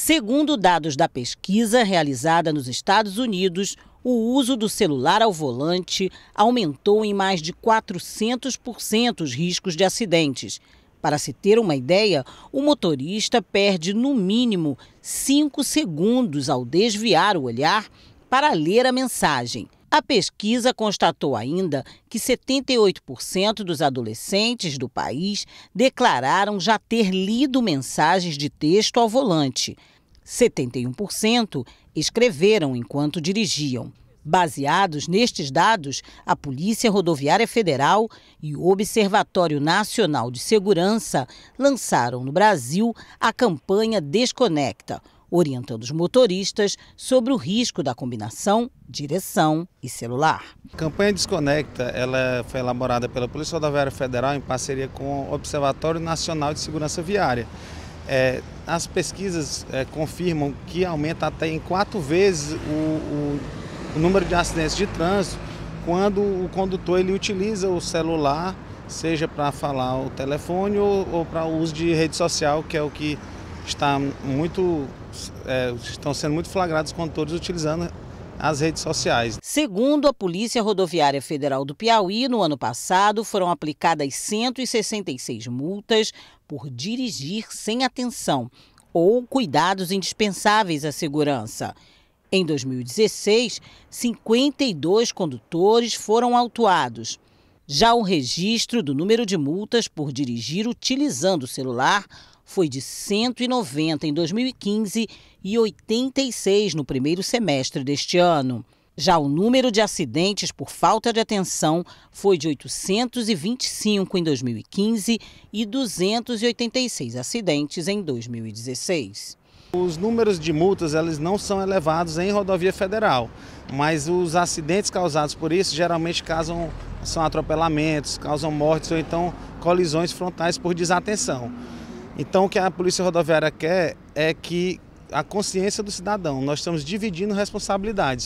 Segundo dados da pesquisa realizada nos Estados Unidos, o uso do celular ao volante aumentou em mais de 400% os riscos de acidentes. Para se ter uma ideia, o motorista perde no mínimo 5 segundos ao desviar o olhar para ler a mensagem. A pesquisa constatou ainda que 78% dos adolescentes do país declararam já ter lido mensagens de texto ao volante. 71% escreveram enquanto dirigiam. Baseados nestes dados, a Polícia Rodoviária Federal e o Observatório Nacional de Segurança lançaram no Brasil a campanha Desconecta orientando os motoristas sobre o risco da combinação direção e celular. A campanha Desconecta ela foi elaborada pela Polícia Rodoviária Federal em parceria com o Observatório Nacional de Segurança Viária. É, as pesquisas é, confirmam que aumenta até em quatro vezes o, o, o número de acidentes de trânsito quando o condutor ele utiliza o celular, seja para falar o telefone ou, ou para o uso de rede social, que é o que está muito, é, estão sendo muito flagrados condutores utilizando as redes sociais. Segundo a Polícia Rodoviária Federal do Piauí, no ano passado foram aplicadas 166 multas por dirigir sem atenção ou cuidados indispensáveis à segurança. Em 2016, 52 condutores foram autuados. Já o registro do número de multas por dirigir utilizando o celular foi de 190 em 2015 e 86 no primeiro semestre deste ano. Já o número de acidentes por falta de atenção foi de 825 em 2015 e 286 acidentes em 2016. Os números de multas eles não são elevados em rodovia federal, mas os acidentes causados por isso geralmente causam, são atropelamentos, causam mortes ou então colisões frontais por desatenção. Então, o que a Polícia Rodoviária quer é que a consciência do cidadão, nós estamos dividindo responsabilidades.